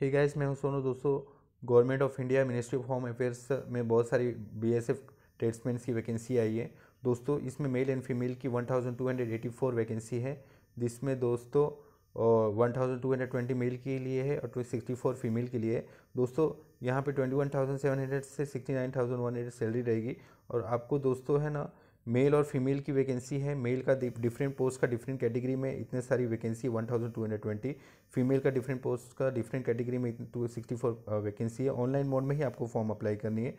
हे है गाइस मैं हूं सोनू दोस्तों government of India ministry of home affairs में बहुत सारी बी एस एफ ट्रेड्समैन्स की वैकेंसी आई है दोस्तों इसमें मेल एंड फीमेल की 1284 वैकेंसी है जिसमें दोस्तों one thousand two hundred twenty male के लिए है और ट्वेंटी सिक्सटी फोर फीमेल के लिए है दोस्तों यहाँ पर twenty one thousand seven hundred से sixty nine thousand one hundred salary रहेगी और आपको दोस्तों है ना मेल और फीमेल की वैकेंसी है मेल का डिफरेंट पोस्ट का डिफरेंट कैटेगरी में इतने सारी vacancy one thousand two hundred twenty female का डिफरेंट पोस्ट का डिफरेंट कैटेगरी में टू सिक्सटी फोर वैकेंसी है ऑनलाइन मोड में ही आपको फॉर्म अप्लाई करनी है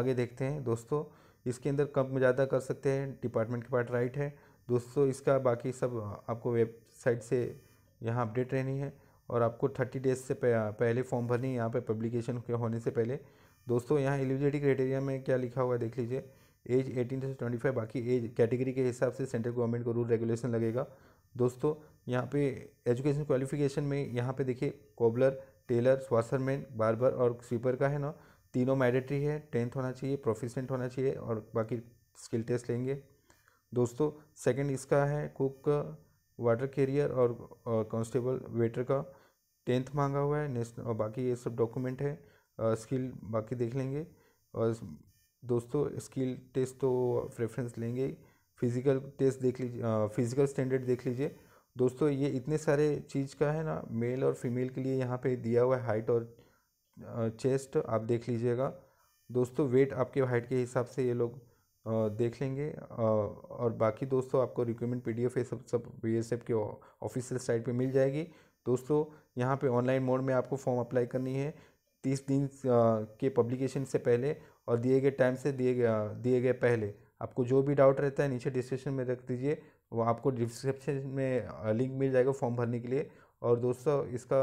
आगे देखते हैं दोस्तों इसके अंदर कम ज़्यादा कर सकते हैं डिपार्टमेंट के पास राइट है दोस्तों इसका बाकी सब आपको वेबसाइट से यहाँ अपडेट रहनी है और आपको थर्टी डेज से पहले फॉर्म भरनी है यहाँ पर पब्लिकेशन के होने से पहले दोस्तों यहाँ एलिजिबिलिटी क्राइटेरिया में क्या लिखा हुआ है देख लीजिए एज 18 से 25 बाकी एज कैटेगरी के हिसाब से सेंट्रल गवर्नमेंट को रूल रेगुलेशन लगेगा दोस्तों यहाँ पे एजुकेशन क्वालिफिकेशन में यहाँ पे देखिए कोबलर टेलर स्वासरमैन बार्बर और स्वीपर का है ना तीनों मैडेटरी है टेंथ होना चाहिए प्रोफिशेंट होना चाहिए और बाकी स्किल टेस्ट लेंगे दोस्तों सेकेंड इसका है कुक वाटर कैरियर और कॉन्स्टेबल वेटर का टेंथ मांगा हुआ है नेशनल और बाकी ये सब डॉक्यूमेंट है स्किल बाकी देख लेंगे और दोस्तों स्किल टेस्ट तो प्रेफरेंस लेंगे फिज़िकल टेस्ट देख लीजिए फिज़िकल स्टैंडर्ड देख लीजिए दोस्तों ये इतने सारे चीज़ का है ना मेल और फीमेल के लिए यहाँ पे दिया हुआ है हाइट और चेस्ट आप देख लीजिएगा दोस्तों वेट आपके हाइट के हिसाब से ये लोग देख लेंगे और बाकी दोस्तों आपको रिक्वायरमेंट पीडीएफ ये सब सब बी के ऑफिशियल साइट पर मिल जाएगी दोस्तों यहाँ पे ऑनलाइन मोड में आपको फॉर्म अप्लाई करनी है तीस दिन के पब्लिकेशन से पहले और दिए गए टाइम से दिए गए दिए गए पहले आपको जो भी डाउट रहता है नीचे डिस्क्रिप्शन में रख दीजिए वो आपको डिस्क्रिप्शन में लिंक मिल जाएगा फॉर्म भरने के लिए और दोस्तों इसका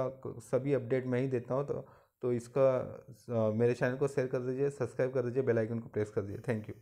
सभी अपडेट मैं ही देता हूँ तो तो इसका मेरे चैनल को शेयर कर दीजिए सब्सक्राइब कर दीजिए बेल आइकन को प्रेस कर दीजिए थैंक यू